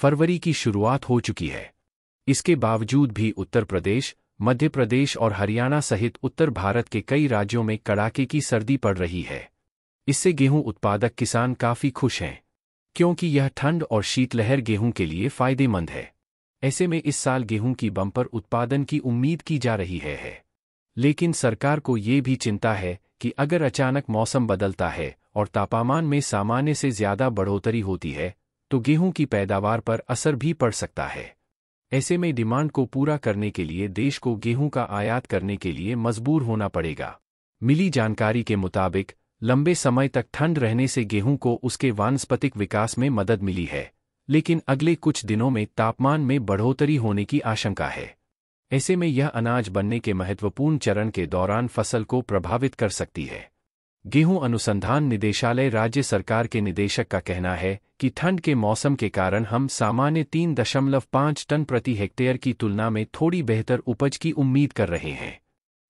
फरवरी की शुरुआत हो चुकी है इसके बावजूद भी उत्तर प्रदेश मध्य प्रदेश और हरियाणा सहित उत्तर भारत के कई राज्यों में कड़ाके की सर्दी पड़ रही है इससे गेहूं उत्पादक किसान काफी खुश हैं क्योंकि यह ठंड और शीतलहर गेहूं के लिए फायदेमंद है ऐसे में इस साल गेहूं की बम्पर उत्पादन की उम्मीद की जा रही है, है। लेकिन सरकार को ये भी चिंता है कि अगर अचानक मौसम बदलता है और तापमान में सामान्य से ज्यादा बढ़ोतरी होती है तो गेहूं की पैदावार पर असर भी पड़ सकता है ऐसे में डिमांड को पूरा करने के लिए देश को गेहूं का आयात करने के लिए मजबूर होना पड़ेगा मिली जानकारी के मुताबिक लंबे समय तक ठंड रहने से गेहूं को उसके वानस्पतिक विकास में मदद मिली है लेकिन अगले कुछ दिनों में तापमान में बढ़ोतरी होने की आशंका है ऐसे में यह अनाज बनने के महत्वपूर्ण चरण के दौरान फसल को प्रभावित कर सकती है गेहूं अनुसंधान निदेशालय राज्य सरकार के निदेशक का कहना है कि ठंड के मौसम के कारण हम सामान्य तीन दशमलव पांच टन प्रति हेक्टेयर की तुलना में थोड़ी बेहतर उपज की उम्मीद कर रहे हैं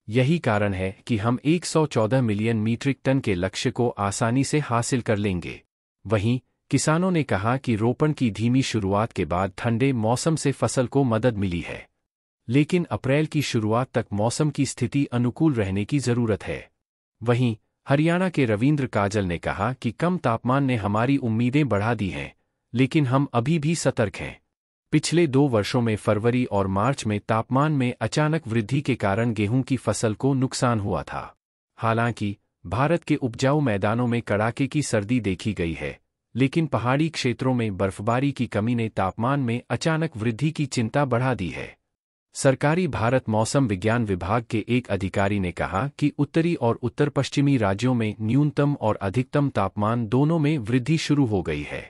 यही कारण है कि हम 114 मिलियन मीट्रिक टन के लक्ष्य को आसानी से हासिल कर लेंगे वहीं किसानों ने कहा कि रोपण की धीमी शुरुआत के बाद ठंडे मौसम से फसल को मदद मिली है लेकिन अप्रैल की शुरुआत तक मौसम की स्थिति अनुकूल रहने की जरूरत है वहीं हरियाणा के रविंद्र काजल ने कहा कि कम तापमान ने हमारी उम्मीदें बढ़ा दी हैं लेकिन हम अभी भी सतर्क हैं पिछले दो वर्षों में फरवरी और मार्च में तापमान में अचानक वृद्धि के कारण गेहूं की फसल को नुकसान हुआ था हालांकि भारत के उपजाऊ मैदानों में कड़ाके की सर्दी देखी गई है लेकिन पहाड़ी क्षेत्रों में बर्फबारी की कमी ने तापमान में अचानक वृद्धि की चिंता बढ़ा दी है सरकारी भारत मौसम विज्ञान विभाग के एक अधिकारी ने कहा कि उत्तरी और उत्तर पश्चिमी राज्यों में न्यूनतम और अधिकतम तापमान दोनों में वृद्धि शुरू हो गई है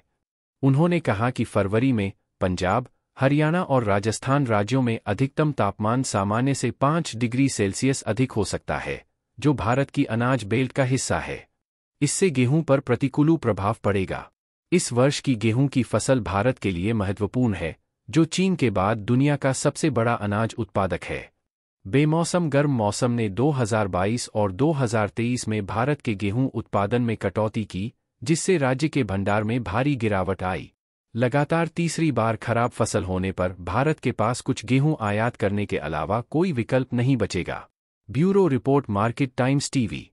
उन्होंने कहा कि फरवरी में पंजाब हरियाणा और राजस्थान राज्यों में अधिकतम तापमान सामान्य से पाँच डिग्री सेल्सियस अधिक हो सकता है जो भारत की अनाज बेल्ट का हिस्सा है इससे गेहूं पर प्रतिकूल प्रभाव पड़ेगा इस वर्ष की गेहूं की फसल भारत के लिए महत्वपूर्ण है जो चीन के बाद दुनिया का सबसे बड़ा अनाज उत्पादक है बेमौसम गर्म मौसम ने 2022 और 2023 में भारत के गेहूं उत्पादन में कटौती की जिससे राज्य के भंडार में भारी गिरावट आई लगातार तीसरी बार खराब फसल होने पर भारत के पास कुछ गेहूं आयात करने के अलावा कोई विकल्प नहीं बचेगा bureau report market times TV